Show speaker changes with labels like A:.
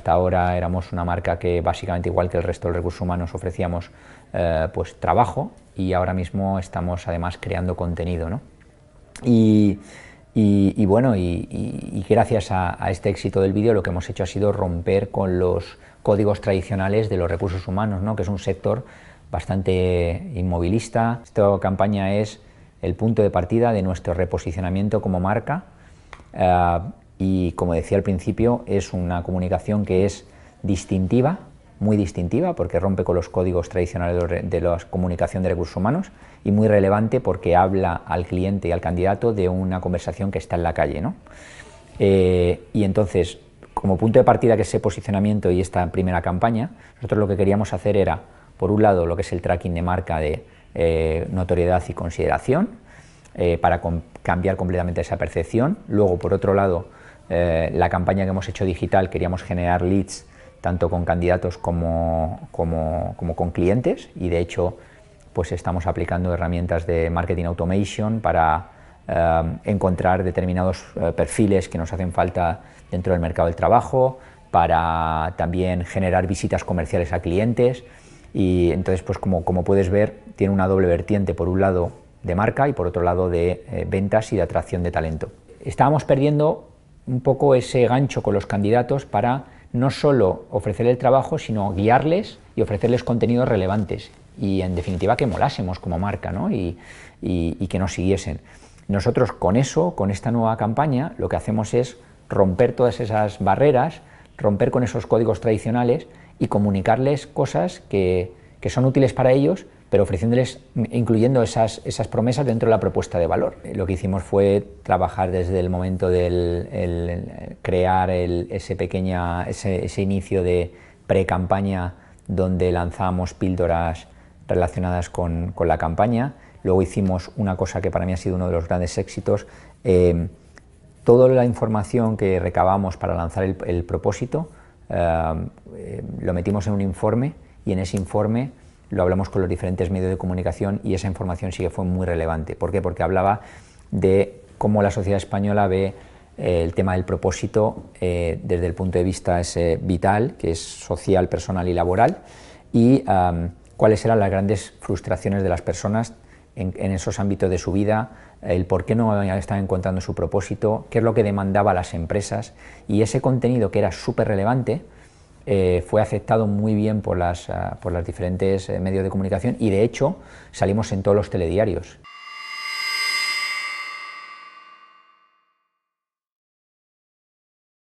A: hasta ahora éramos una marca que básicamente igual que el resto los recursos humanos, ofrecíamos eh, pues trabajo y ahora mismo estamos además creando contenido. Y, bueno, y, gracias a, este éxito del vídeo lo que hemos hecho ha sido romper con los códigos tradicionales de los recursos humanos, que es un sector bastante inmovilista. Esta campaña es el punto de partida de nuestro reposicionamiento como marca. Eh, y como decía al principio es una comunicación que es distintiva, muy distintiva porque rompe con los códigos tradicionales de la comunicación de recursos humanos y muy relevante porque habla al cliente y al candidato de una conversación que está en la calle. Eh, y entonces, como punto de partida que es ese posicionamiento y esta primera campaña, nosotros lo que queríamos hacer era, por un lado, lo que es el tracking de marca de eh, notoriedad y consideración, eh, para cambiar completamente esa percepción. Luego, por otro lado, eh, la campaña que hemos hecho digital, queríamos generar leads tanto con candidatos como, con clientes y de hecho pues estamos aplicando herramientas de marketing automation para eh, encontrar determinados perfiles que nos hacen falta dentro del mercado del trabajo, para también generar visitas comerciales a clientes y entonces pues como, como puedes ver tiene una doble vertiente, por un lado de marca y por otro lado de eh, ventas y de atracción de talento. Estábamos perdiendo un poco ese gancho con los candidatos para no solo ofrecer el trabajo, sino guiarles y ofrecerles contenidos relevantes y en definitiva que molásemos como marca ¿no? y, que nos siguiesen. Nosotros con eso, con esta nueva campaña, lo que hacemos es romper todas esas barreras, romper con esos códigos tradicionales y comunicarles cosas que, que son útiles para ellos, pero ofreciéndoles, incluyendo esas, promesas dentro de la propuesta de valor. Eh, lo que hicimos fue trabajar desde el momento del crear ese, pequeña, ese, inicio de pre-campaña donde lanzamos píldoras relacionadas con, la campaña. Luego hicimos una cosa que para mí ha sido uno de los grandes éxitos. Eh, toda la información que recabamos para lanzar el, propósito eh, lo metimos en un informe y en ese informe lo hablamos con los diferentes medios de comunicación y esa información sí que fue muy relevante. ¿Por qué? Porque hablaba de cómo la sociedad española ve eh, el tema del propósito eh, desde el punto de vista ese vital, que es social, personal y laboral, y cuáles eran las grandes frustraciones de las personas en, esos ámbitos de su vida, el por qué no estaban encontrando su propósito, qué es lo que demandaba las empresas, y ese contenido que era súper relevante, eh, fue aceptado muy bien por, las, ah, por los diferentes eh, medios de comunicación y de hecho salimos en todos los telediarios.